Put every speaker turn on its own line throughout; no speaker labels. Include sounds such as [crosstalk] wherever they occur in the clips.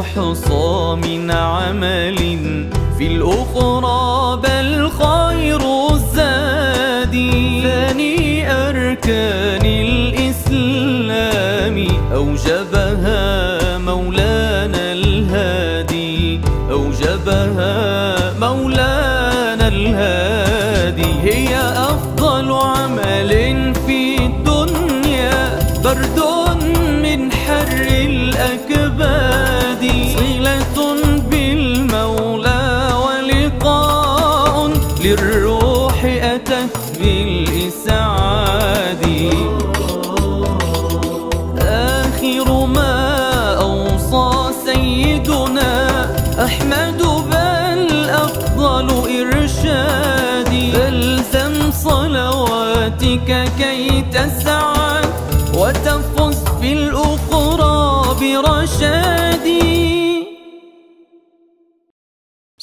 يحصى من عمل في الأخرى بل خير الزاد ثاني أركان الإسلام أوجبها مولانا الهادي أوجبها مولانا الهادي هي أفضل عمل في للروح أتت بالإسعاد آخر ما أوصى سيدنا أحمد بل أفضل إرشادي فالزم صلواتك كي تسعد وتفز في الأخرى برشاد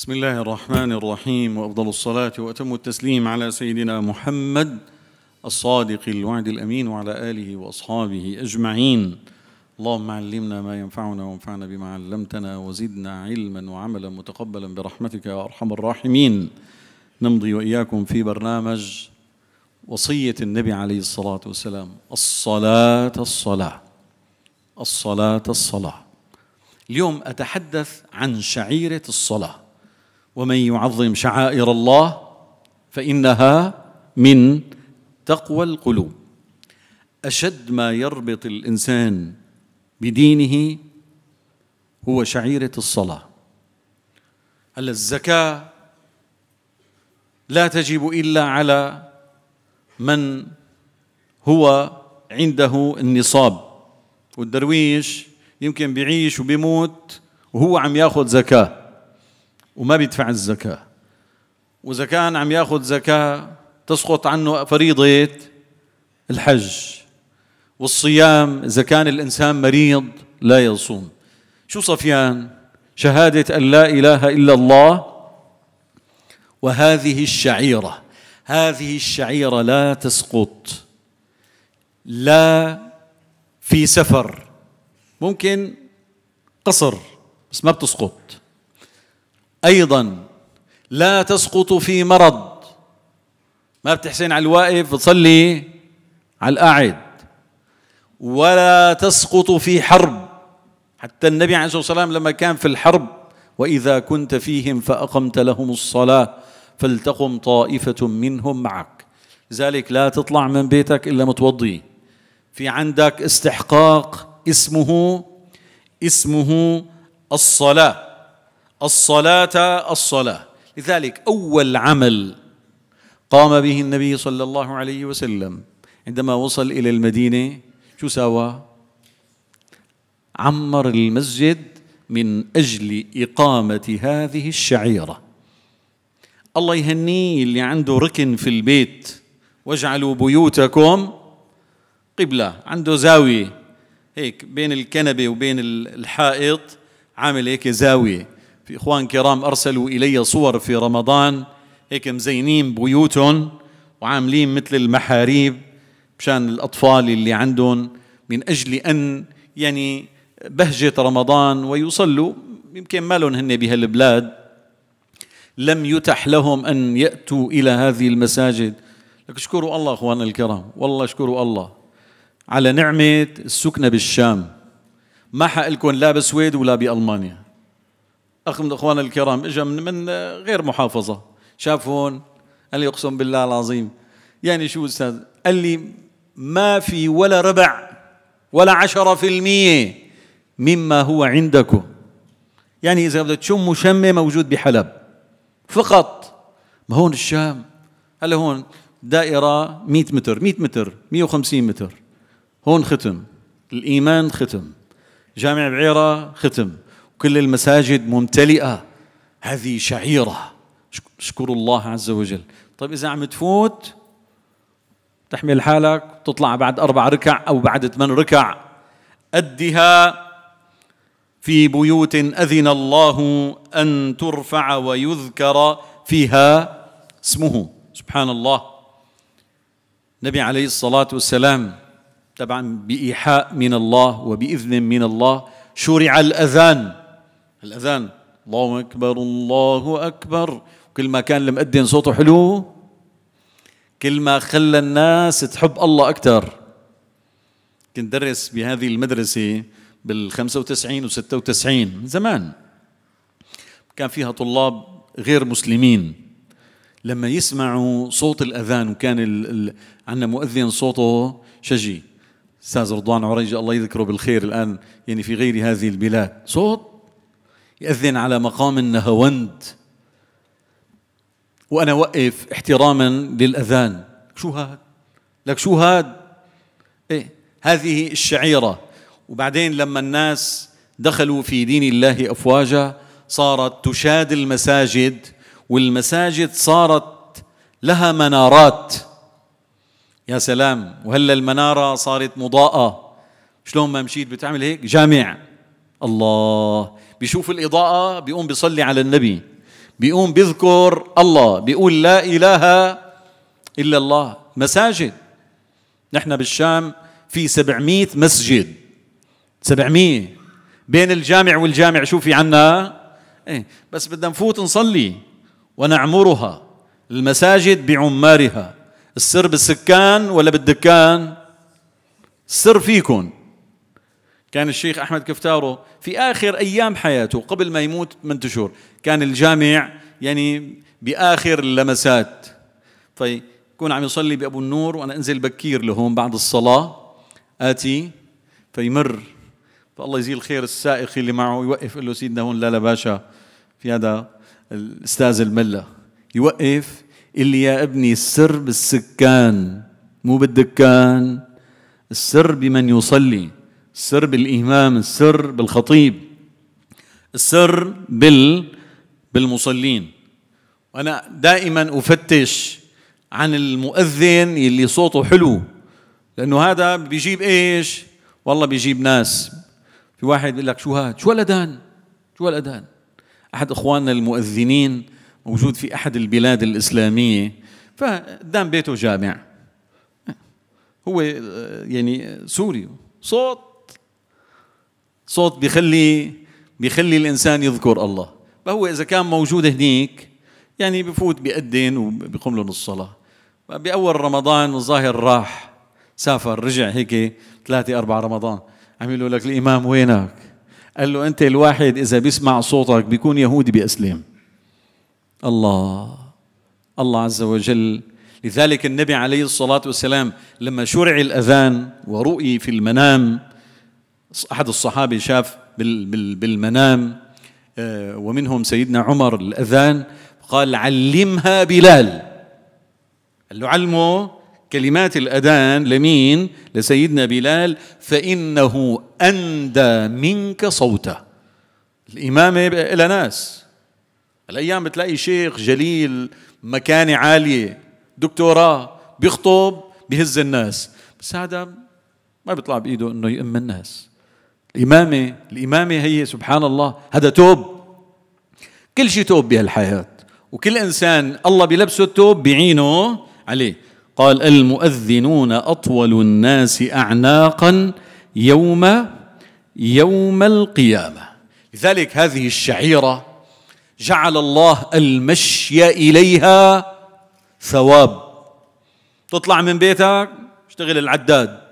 بسم الله الرحمن الرحيم وافضل الصلاه واتم التسليم على سيدنا محمد الصادق الوعد الامين وعلى اله واصحابه اجمعين اللهم علمنا ما ينفعنا وانفعنا بما علمتنا وزدنا علما وعملا متقبلا برحمتك يا ارحم الراحمين نمضي واياكم في برنامج وصيه النبي عليه الصلاه والسلام الصلاه الصلاه الصلاه الصلاه اليوم اتحدث عن شعيره الصلاه ومن يعظم شعائر الله فانها من تقوى القلوب اشد ما يربط الانسان بدينه هو شعيره الصلاه هل الزكاه لا تجب الا على من هو عنده النصاب والدرويش يمكن بيعيش وبيموت وهو عم ياخذ زكاه وما بيدفع الزكاة وإذا كان عم ياخذ زكاة تسقط عنه فريضة الحج والصيام إذا كان الإنسان مريض لا يصوم شو صفيان شهادة أن لا إله إلا الله وهذه الشعيرة هذه الشعيرة لا تسقط لا في سفر ممكن قصر بس ما بتسقط ايضا لا تسقط في مرض ما بتحسن على الواقف بتصلي على القاعد ولا تسقط في حرب حتى النبي عليه الصلاه والسلام لما كان في الحرب واذا كنت فيهم فاقمت لهم الصلاه فلتقم طائفه منهم معك لذلك لا تطلع من بيتك الا متوضي في عندك استحقاق اسمه اسمه الصلاه الصلاة الصلاة لذلك أول عمل قام به النبي صلى الله عليه وسلم عندما وصل إلى المدينة شو سوى؟ عمر المسجد من أجل إقامة هذه الشعيرة الله يهنيه اللي عنده ركن في البيت واجعلوا بيوتكم قبلة عنده زاوية هيك بين الكنبة وبين الحائط عامل هيك زاوية في إخوان كرام أرسلوا إلي صور في رمضان هيك مزينين بيوتهم وعاملين مثل المحاريب مشان الأطفال اللي عندهم من أجل أن يعني بهجة رمضان ويصلوا يمكن ما لهم هن بهالبلاد لم يتح لهم أن يأتوا إلى هذه المساجد لك اشكروا الله أخواننا الكرام والله اشكروا الله على نعمة السكنة بالشام ما حقلكم لا بسويد ولا بألمانيا اخ من الاخوان الكرام اجى من, من غير محافظه شاف هون قال لي اقسم بالله العظيم يعني شو استاذ قال لي ما في ولا ربع ولا عشرة في المية مما هو عندكم يعني إذا بدك تشم شمة موجود بحلب فقط ما هون الشام هلا هون دائرة 100 متر 100 متر 150 متر هون ختم الإيمان ختم جامع بعيرة ختم كل المساجد ممتلئة هذه شعيرة اشكروا الله عز وجل طيب إذا عم تفوت تحمل حالك تطلع بعد أربع ركع أو بعد ثمان ركع أدها في بيوت أذن الله أن ترفع ويذكر فيها اسمه سبحان الله النبي عليه الصلاة والسلام طبعا بإيحاء من الله وبإذن من الله شرع الأذان الأذان الله أكبر الله أكبر كل ما كان المؤذن صوته حلو كل ما خلى الناس تحب الله أكثر كنت درس بهذه المدرسة بال 95 و 96 زمان كان فيها طلاب غير مسلمين لما يسمعوا صوت الأذان وكان ال... ال... عندنا مؤذن صوته شجي أستاذ رضوان عريجة الله يذكره بالخير الآن يعني في غير هذه البلاد صوت يأذن على مقام النهوند وأنا وقف احتراما للأذان شو هاد؟ لك شو هاد؟ إيه هذه الشعيرة وبعدين لما الناس دخلوا في دين الله أفواجا صارت تشاد المساجد والمساجد صارت لها منارات يا سلام وهلا المنارة صارت مضاءة شلون ما مشيت بتعمل هيك جامع الله بيشوف الإضاءة بيقوم بيصلي على النبي بيقوم بيذكر الله بيقول لا إله إلا الله مساجد نحن بالشام في 700 مسجد 700 بين الجامع والجامع شو في عنا إيه بس بدنا نفوت نصلي ونعمرها المساجد بعمارها السر بالسكان ولا بالدكان السر فيكم كان الشيخ أحمد كفتارو في آخر أيام حياته قبل ما يموت من شهور كان الجامع يعني بآخر اللمسات فيكون عم يصلي بأبو النور وأنا أنزل بكير لهون بعد الصلاة آتي فيمر فالله يزيل خير السائق اللي معه يوقف يقول له سيدنا هون لا لا باشا في هذا الأستاذ الملة يوقف اللي يا ابني السر بالسكان مو بالدكان السر بمن يصلي السر بالإمام السر بالخطيب السر بال بالمصلين وأنا دائما أفتش عن المؤذن اللي صوته حلو لأنه هذا بيجيب إيش والله بيجيب ناس في واحد بيقول لك شو هاد شو الأذان شو الأذان أحد إخواننا المؤذنين موجود في أحد البلاد الإسلامية فقدام بيته جامع هو يعني سوري صوت صوت بيخلي بيخلي الانسان يذكر الله فهو اذا كان موجود هنيك يعني بفوت بيأذن وبيقوم له الصلاه باول رمضان الظاهر راح سافر رجع هيك ثلاثة أربعة رمضان عم يقول لك الإمام وينك قال له أنت الواحد إذا بيسمع صوتك بيكون يهودي بأسلم الله الله عز وجل لذلك النبي عليه الصلاة والسلام لما شرع الأذان ورؤي في المنام احد الصحابه شاف بالمنام آه، ومنهم سيدنا عمر الاذان قال علمها بلال قال له علمه كلمات الاذان لمين لسيدنا بلال فانه اندى منك صوته الامامه لها ناس الايام بتلاقي شيخ جليل مكانه عاليه دكتوراه بيخطب بهز الناس بس هذا ما بيطلع بايده انه يؤم الناس الإمامة الإمامة هي سبحان الله هذا توب كل شيء توب بهالحياة وكل إنسان الله بلبسه التوب بعينه عليه قال المؤذنون أطول الناس أعناقا يوم يوم القيامة لذلك هذه الشعيرة جعل الله المشي إليها ثواب تطلع من بيتك اشتغل العداد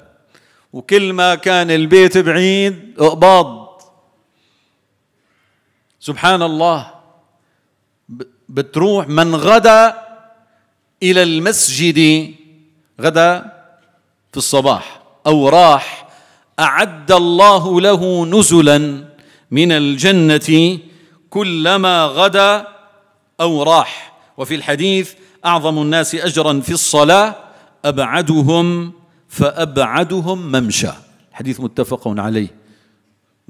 وكل ما كان البيت بعيد اقباض سبحان الله بتروح من غدا إلى المسجد غدا في الصباح أو راح أعد الله له نزلا من الجنة كلما غدا أو راح وفي الحديث أعظم الناس أجرا في الصلاة أبعدهم فأبعدهم ممشى حديث متفق عليه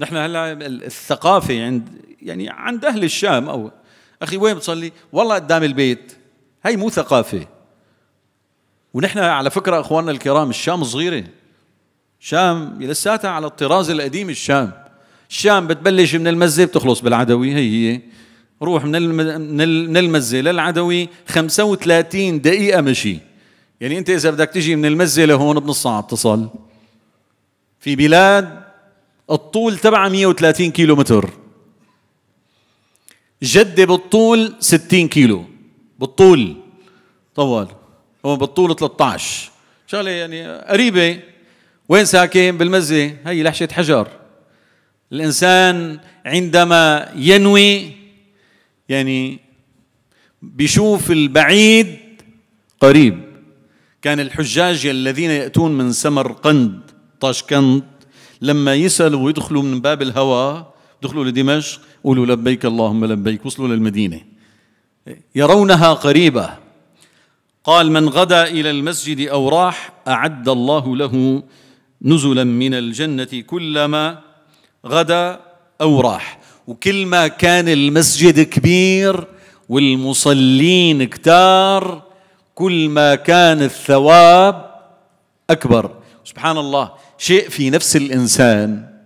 نحن هلا الثقافة عند يعني عند أهل الشام أو أخي وين بتصلي؟ والله قدام البيت هي مو ثقافة ونحن على فكرة أخواننا الكرام الشام صغيرة شام لساتها على الطراز القديم الشام الشام بتبلش من المزة بتخلص بالعدوي هي هي روح من من المزة للعدوي 35 دقيقة مشي يعني انت اذا بدك تجي من المزه لهون بنص ساعه بتصل في بلاد الطول تبعها 130 كيلو متر جده بالطول 60 كيلو بالطول طول هو بالطول 13 شغله يعني قريبه وين ساكن بالمزه هي لحشه حجر الانسان عندما ينوي يعني بيشوف البعيد قريب كان الحجاج الذين يأتون من سمرقند طاشكند لما يسألوا ويدخلوا من باب الهوى دخلوا لدمشق قولوا لبيك اللهم لبيك وصلوا للمدينة يرونها قريبة قال من غدا إلى المسجد أو راح أعد الله له نزلا من الجنة كلما غدا أو راح وكل ما كان المسجد كبير والمصلين كتار كل ما كان الثواب أكبر سبحان الله شيء في نفس الإنسان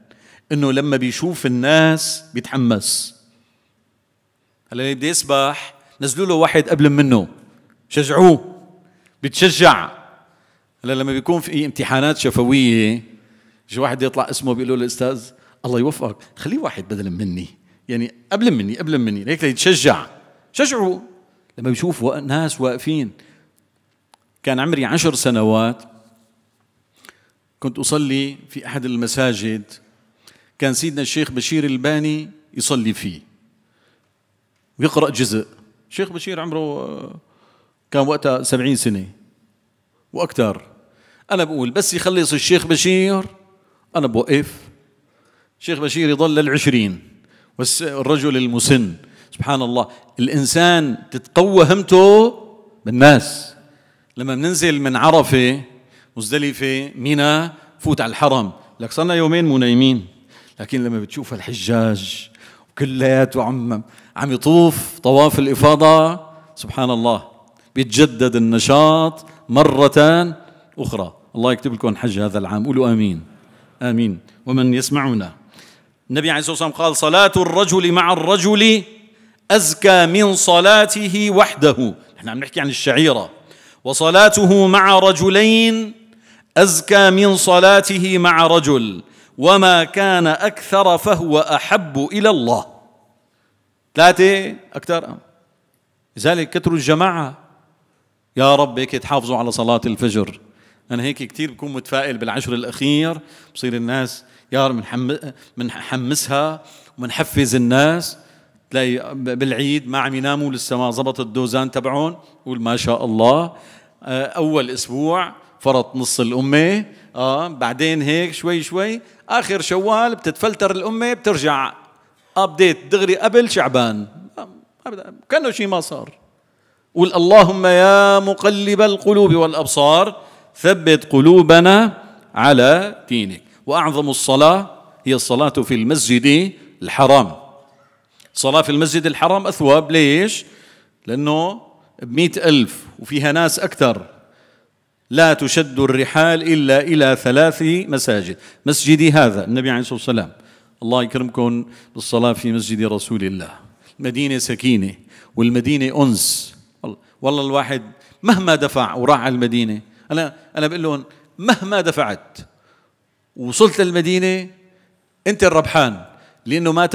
أنه لما بيشوف الناس بيتحمس هلا اللي بده يسبح نزلوا له واحد قبل منه شجعوه بتشجع هلا لما بيكون في امتحانات شفويه شو واحد يطلع اسمه بيقول له الاستاذ الله يوفقك خليه واحد بدل مني يعني قبل مني قبل مني هيك ليتشجع شجعوا لما بيشوفوا ناس واقفين كان عمري عشر سنوات كنت أصلي في أحد المساجد كان سيدنا الشيخ بشير الباني يصلي فيه ويقرأ جزء الشيخ بشير عمره آه، كان وقتها سبعين سنة وأكثر أنا بقول بس يخلص الشيخ بشير أنا بوقف الشيخ بشير يضل للعشرين والرجل المسن سبحان الله الإنسان تتقوى همته بالناس لما بننزل من عرفه مزدلفه منى فوت على الحرم لك صرنا يومين مو نايمين لكن لما بتشوف الحجاج وكلياته عم عم يطوف طواف الافاضه سبحان الله بيتجدد النشاط مره اخرى الله يكتب لكم حج هذا العام قولوا امين امين ومن يسمعنا النبي عليه الصلاه والسلام قال صلاه الرجل مع الرجل ازكى من صلاته وحده نحن عم نحكي عن الشعيره وصلاته مع رجلين ازكى من صلاته مع رجل وما كان اكثر فهو احب الى الله ثلاثه اكثر لذلك كثروا الجماعه يا رب هيك تحافظوا على صلاه الفجر انا هيك كثير بكون متفائل بالعشر الاخير بصير الناس يا رب منحمسها ومنحفز الناس تلاقي بالعيد ما عم يناموا لسه ما زبط الدوزان تبعهم قول ما شاء الله آه، اول اسبوع فرط نص الامه اه بعدين هيك شوي شوي اخر شوال بتتفلتر الامه بترجع ابديت دغري قبل شعبان ابدا كانه شيء ما صار قول اللهم يا مقلب القلوب والابصار ثبت قلوبنا على دينك واعظم الصلاه هي الصلاه في المسجد الحرام صلاة في المسجد الحرام أثواب ليش؟ لأنه بمئة ألف وفيها ناس أكثر لا تشد الرحال إلا إلى ثلاث مساجد مسجدي هذا النبي عليه الصلاة والسلام الله يكرمكم بالصلاة في مسجد رسول الله مدينة سكينة والمدينة أنس والله الواحد مهما دفع وراح على المدينة أنا أنا بقول لهم مهما دفعت وصلت للمدينة أنت الربحان لأنه ما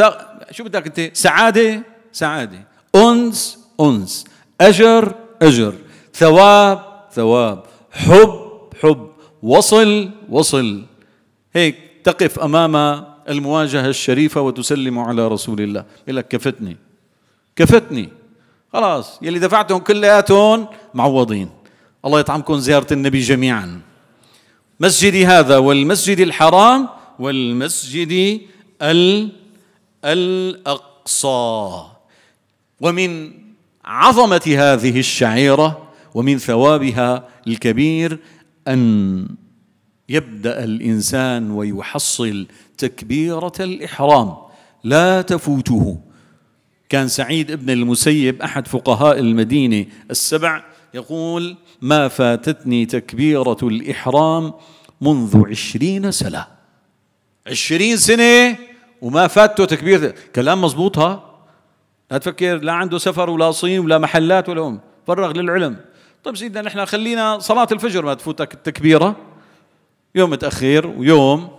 شو بدك انت سعاده سعاده انس انس اجر اجر ثواب ثواب حب حب وصل وصل هيك تقف امام المواجهه الشريفه وتسلم على رسول الله يقول لك كفتني كفتني خلاص يلي دفعتهم كلياتهم معوضين الله يطعمكم زياره النبي جميعا مسجدي هذا والمسجد الحرام والمسجد الاقصى ومن عظمه هذه الشعيره ومن ثوابها الكبير ان يبدا الانسان ويحصل تكبيره الاحرام لا تفوته كان سعيد ابن المسيب احد فقهاء المدينه السبع يقول ما فاتتني تكبيره الاحرام منذ عشرين سنه عشرين سنه وما فاتته تكبير كلام مزبوط ها لا تفكر لا عنده سفر ولا صين ولا محلات ولا أم فرغ للعلم طيب سيدنا نحن خلينا صلاة الفجر ما تفوتك التكبيرة يوم متأخر ويوم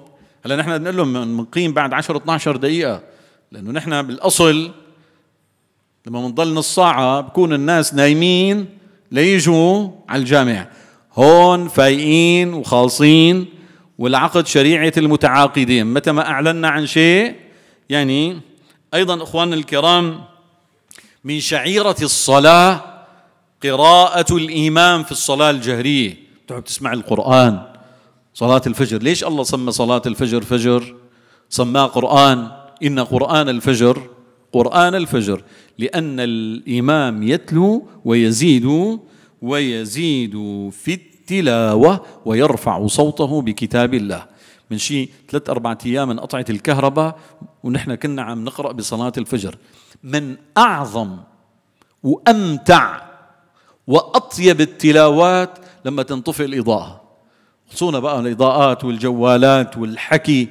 هلا نحن بنقول لهم بنقيم بعد 10 12 دقيقة لأنه نحن بالأصل لما بنضل نص ساعة بكون الناس نايمين ليجوا على الجامع هون فايقين وخالصين والعقد شريعة المتعاقدين متى ما أعلنا عن شيء يعني أيضا إخواننا الكرام من شعيرة الصلاة قراءة الإمام في الصلاة الجهرية تقعد تسمع القرآن صلاة الفجر ليش الله سمى صلاة الفجر فجر سماه قرآن إن قرآن الفجر قرآن الفجر لأن الإمام يتلو ويزيد ويزيد في التلاوة ويرفع صوته بكتاب الله من شيء ثلاث أربعة أيام انقطعت الكهرباء ونحن كنا عم نقرأ بصلاة الفجر من أعظم وأمتع وأطيب التلاوات لما تنطفئ الإضاءة خصونا بقى الإضاءات والجوالات والحكي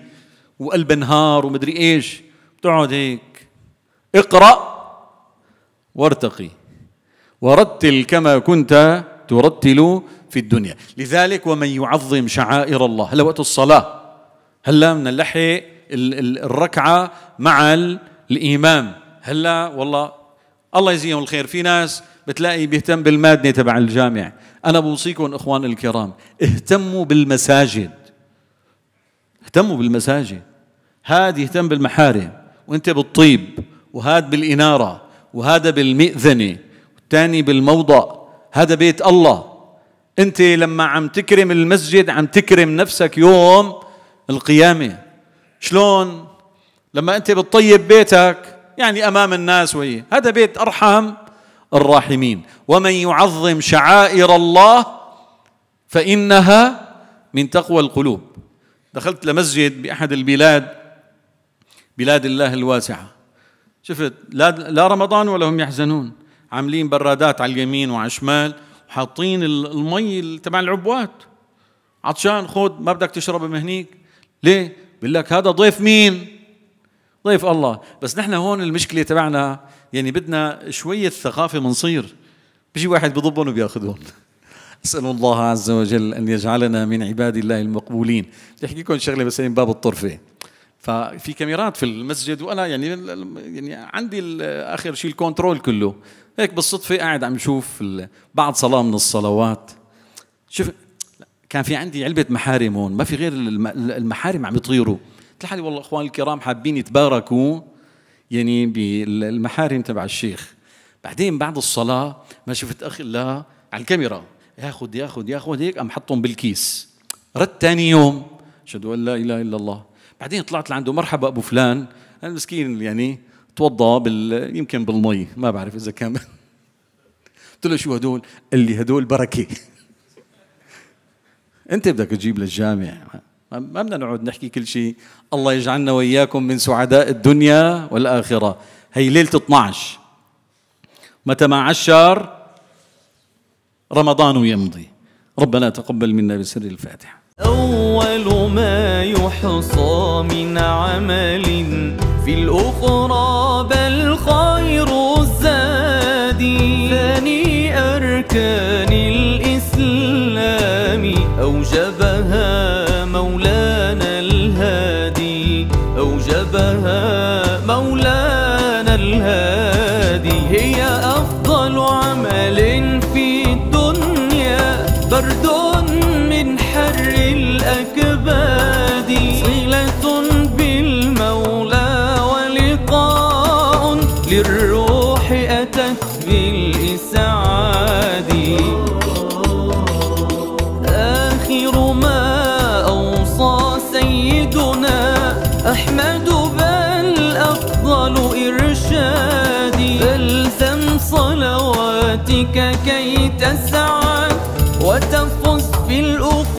وقلب نهار ومدري إيش تقعد هيك اقرأ وارتقي ورتل كما كنت ترتل في الدنيا لذلك ومن يعظم شعائر الله هلا وقت الصلاة هلا من اللحية الركعة مع الإمام هلا والله الله يجزيهم الخير في ناس بتلاقي بيهتم بالمادنة تبع الجامع أنا بوصيكم إخوان الكرام اهتموا بالمساجد اهتموا بالمساجد هاد يهتم بالمحارم وانت بالطيب وهاد بالإنارة وهذا بالمئذنة والثاني بالموضع هذا بيت الله أنت لما عم تكرم المسجد عم تكرم نفسك يوم القيامة شلون؟ لما أنت بتطيب بيتك يعني أمام الناس وهي هذا بيت أرحم الراحمين ومن يعظم شعائر الله فإنها من تقوى القلوب دخلت لمسجد بأحد البلاد بلاد الله الواسعة شفت لا, لا رمضان ولا هم يحزنون عاملين برادات على اليمين وعلى الشمال حاطين المي تبع العبوات عطشان خذ ما بدك تشرب من هنيك ليه بقول لك هذا ضيف مين ضيف الله بس نحن هون المشكله تبعنا يعني بدنا شويه ثقافه منصير بيجي واحد بضبهم وبياخذهم [laughs] اسال الله عز وجل ان يجعلنا من عباد الله المقبولين بدي لكم شغله بس من باب الطرفه ففي كاميرات في المسجد وانا يعني يعني عندي اخر شيء الكنترول كله هيك بالصدفه قاعد عم شوف بعد صلاه من الصلوات شوف كان في عندي علبه محارم هون ما في غير المحارم عم يطيروا قلت لحالي والله اخوان الكرام حابين يتباركوا يعني بالمحارم تبع الشيخ بعدين بعد الصلاه ما شفت اخ لا على الكاميرا ياخذ ياخذ ياخذ هيك قام حطهم بالكيس رد ثاني يوم اشهد ان لا اله الا الله بعدين طلعت لعنده مرحبا ابو فلان المسكين يعني توضى بال... يمكن بالمي ما بعرف اذا كان قلت له شو هدول؟ قال لي هدول بركه انت بدك تجيب للجامع ما بدنا نقعد نحكي كل شيء الله يجعلنا واياكم من سعداء الدنيا والاخره هي ليله 12 متى ما عشر رمضان يمضي ربنا تقبل منا بسر الفاتحه
اول ما يحصى من عمل في الأخرى بل خير الزادي ثاني أركان الإسلام أوجبها مولانا الهادي أوجبها مولانا الهادي هي أفضل عمل في الدنيا برد من حر الأكبار بالروح أتت بالإسعاد آخر ما أوصى سيدنا أحمد بل أفضل إرشادي ألزم صلواتك كي تسعد وتفز في الأخرى